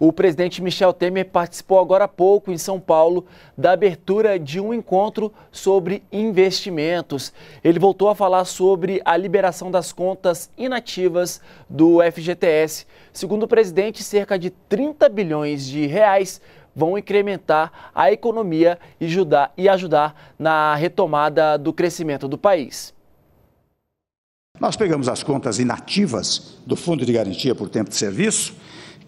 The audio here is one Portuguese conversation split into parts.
O presidente Michel Temer participou agora há pouco em São Paulo da abertura de um encontro sobre investimentos. Ele voltou a falar sobre a liberação das contas inativas do FGTS. Segundo o presidente, cerca de 30 bilhões de reais vão incrementar a economia e ajudar, e ajudar na retomada do crescimento do país. Nós pegamos as contas inativas do Fundo de Garantia por Tempo de Serviço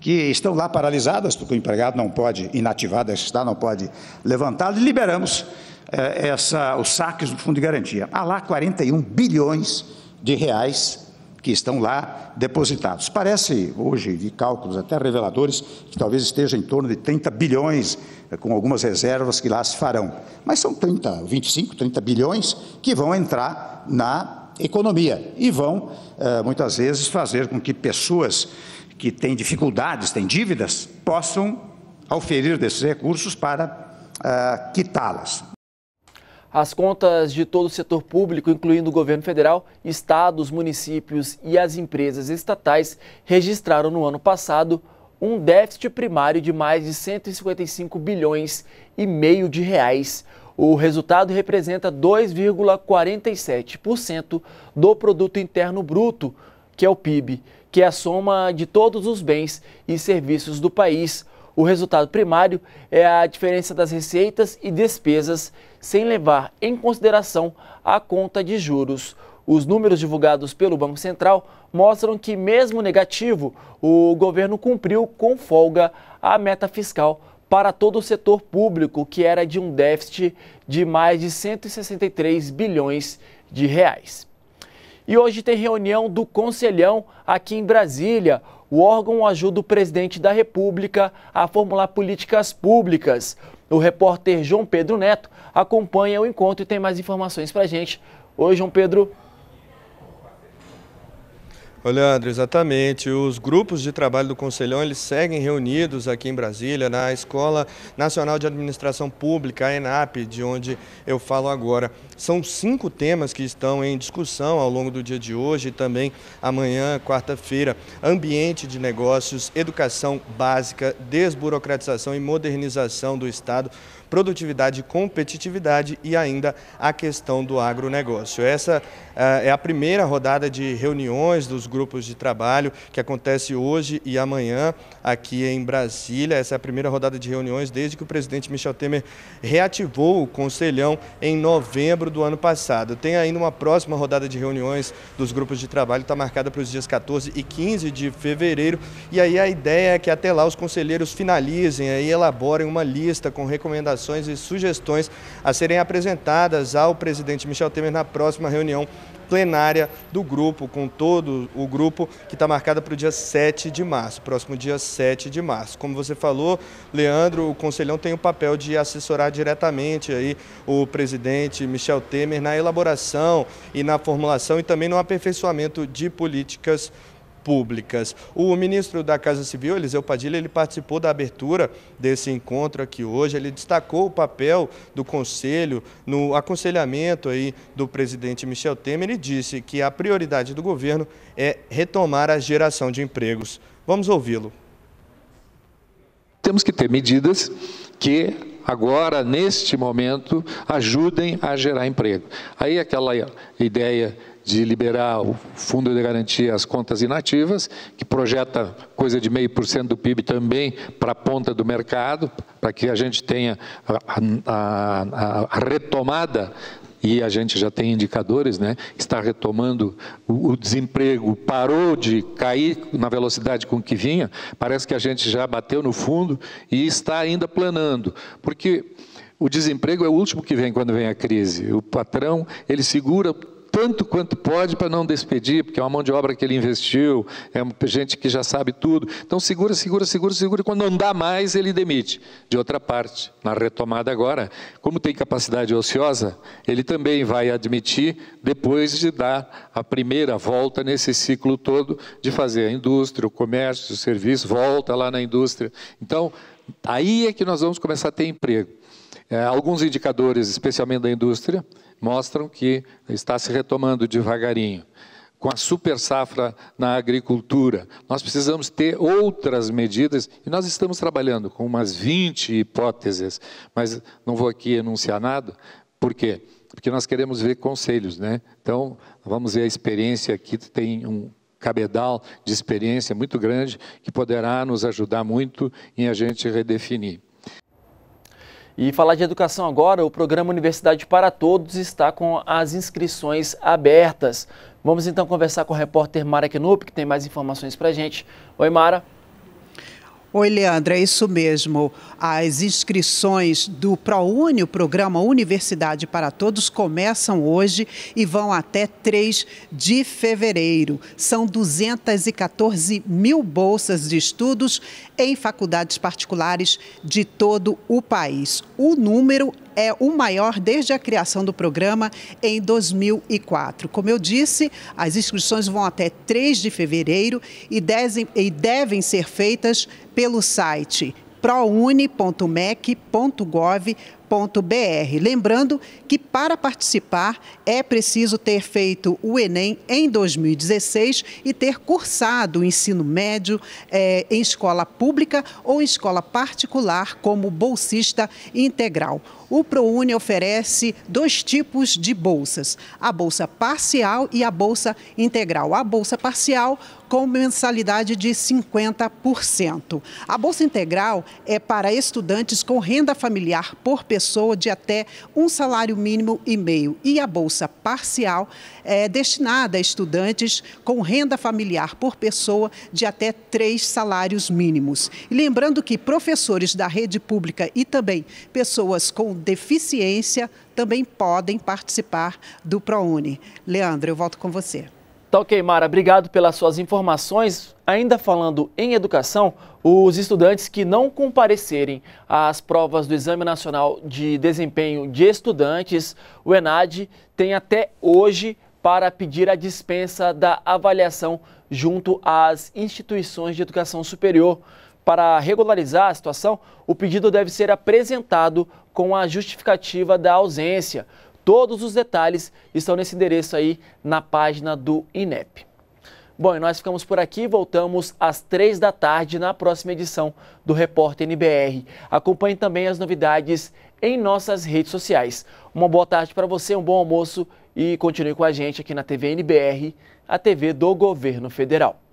que estão lá paralisadas, porque o empregado não pode, inativado está, não pode levantá e liberamos eh, essa, os saques do Fundo de Garantia. Há lá 41 bilhões de reais que estão lá depositados. Parece, hoje, de cálculos até reveladores, que talvez esteja em torno de 30 bilhões, eh, com algumas reservas que lá se farão. Mas são 30, 25, 30 bilhões que vão entrar na economia e vão, eh, muitas vezes, fazer com que pessoas que têm dificuldades, têm dívidas, possam oferir desses recursos para uh, quitá-las. As contas de todo o setor público, incluindo o governo federal, estados, municípios e as empresas estatais, registraram no ano passado um déficit primário de mais de 155 bilhões e meio de reais. O resultado representa 2,47% do produto interno bruto, que é o PIB que é a soma de todos os bens e serviços do país. O resultado primário é a diferença das receitas e despesas, sem levar em consideração a conta de juros. Os números divulgados pelo Banco Central mostram que, mesmo negativo, o governo cumpriu com folga a meta fiscal para todo o setor público, que era de um déficit de mais de 163 bilhões de reais. E hoje tem reunião do Conselhão aqui em Brasília. O órgão ajuda o presidente da República a formular políticas públicas. O repórter João Pedro Neto acompanha o encontro e tem mais informações para gente. Oi, João Pedro. Leandro, André, exatamente. Os grupos de trabalho do Conselhão, eles seguem reunidos aqui em Brasília, na Escola Nacional de Administração Pública, a ENAP, de onde eu falo agora. São cinco temas que estão em discussão ao longo do dia de hoje e também amanhã, quarta-feira. Ambiente de negócios, educação básica, desburocratização e modernização do Estado, produtividade e competitividade e ainda a questão do agronegócio. Essa eh, é a primeira rodada de reuniões dos grupos de trabalho que acontece hoje e amanhã aqui em Brasília. Essa é a primeira rodada de reuniões desde que o presidente Michel Temer reativou o Conselhão em novembro do ano passado. Tem ainda uma próxima rodada de reuniões dos grupos de trabalho, está marcada para os dias 14 e 15 de fevereiro. E aí a ideia é que até lá os conselheiros finalizem aí elaborem uma lista com recomendações e sugestões a serem apresentadas ao presidente Michel Temer na próxima reunião plenária do grupo, com todo o grupo, que está marcada para o dia 7 de março, próximo dia 7 de março. Como você falou, Leandro, o Conselhão tem o papel de assessorar diretamente aí o presidente Michel Temer na elaboração e na formulação e também no aperfeiçoamento de políticas públicas públicas. O ministro da Casa Civil, Eliseu Padilha, ele participou da abertura desse encontro aqui hoje, ele destacou o papel do Conselho no aconselhamento aí do presidente Michel Temer e disse que a prioridade do governo é retomar a geração de empregos. Vamos ouvi-lo. Temos que ter medidas que agora, neste momento, ajudem a gerar emprego. Aí aquela ideia de liberar o fundo de garantia às contas inativas, que projeta coisa de meio por cento do PIB também para a ponta do mercado, para que a gente tenha a, a, a, a retomada e a gente já tem indicadores, né? Está retomando o, desemprego, parou de cair na velocidade com que vinha. Parece que a gente já bateu no fundo e está ainda planando, porque o desemprego é o último que vem quando vem a crise. O patrão ele segura tanto quanto pode para não despedir, porque é uma mão de obra que ele investiu, é gente que já sabe tudo. Então segura, segura, segura, segura. e Quando não dá mais, ele demite. De outra parte, na retomada agora, como tem capacidade ociosa, ele também vai admitir depois de dar a primeira volta nesse ciclo todo de fazer a indústria, o comércio, o serviço, volta lá na indústria. Então, aí é que nós vamos começar a ter emprego. É, alguns indicadores, especialmente da indústria, mostram que está se retomando devagarinho. Com a super safra na agricultura, nós precisamos ter outras medidas e nós estamos trabalhando com umas 20 hipóteses, mas não vou aqui enunciar nada, por quê? Porque nós queremos ver conselhos, né? Então, vamos ver a experiência aqui, tem um cabedal de experiência muito grande que poderá nos ajudar muito em a gente redefinir. E falar de educação agora, o programa Universidade para Todos está com as inscrições abertas. Vamos então conversar com a repórter Mara Knupp, que tem mais informações para gente. Oi, Mara. Oi, Leandra, é isso mesmo. As inscrições do ProUni, o programa Universidade para Todos, começam hoje e vão até 3 de fevereiro. São 214 mil bolsas de estudos em faculdades particulares de todo o país. O número é o maior desde a criação do programa em 2004. Como eu disse, as inscrições vão até 3 de fevereiro e devem ser feitas pelo site proune.mec.gov.br. Lembrando que para participar é preciso ter feito o Enem em 2016 e ter cursado o ensino médio eh, em escola pública ou em escola particular como bolsista integral. O ProUni oferece dois tipos de bolsas: a bolsa parcial e a bolsa integral. A bolsa parcial com mensalidade de 50%. A bolsa integral é para estudantes com renda familiar por pessoa de até um salário mínimo e meio. E a bolsa parcial é destinada a estudantes com renda familiar por pessoa de até três salários mínimos. E lembrando que professores da rede pública e também pessoas com deficiência também podem participar do ProUni. Leandro, eu volto com você. Tá ok, Mara, obrigado pelas suas informações. Ainda falando em educação, os estudantes que não comparecerem às provas do Exame Nacional de Desempenho de Estudantes, o ENAD, tem até hoje para pedir a dispensa da avaliação junto às instituições de educação superior. Para regularizar a situação, o pedido deve ser apresentado com a justificativa da ausência. Todos os detalhes estão nesse endereço aí na página do INEP. Bom, e nós ficamos por aqui. Voltamos às três da tarde na próxima edição do Repórter NBR. Acompanhe também as novidades em nossas redes sociais. Uma boa tarde para você, um bom almoço e continue com a gente aqui na TV NBR, a TV do Governo Federal.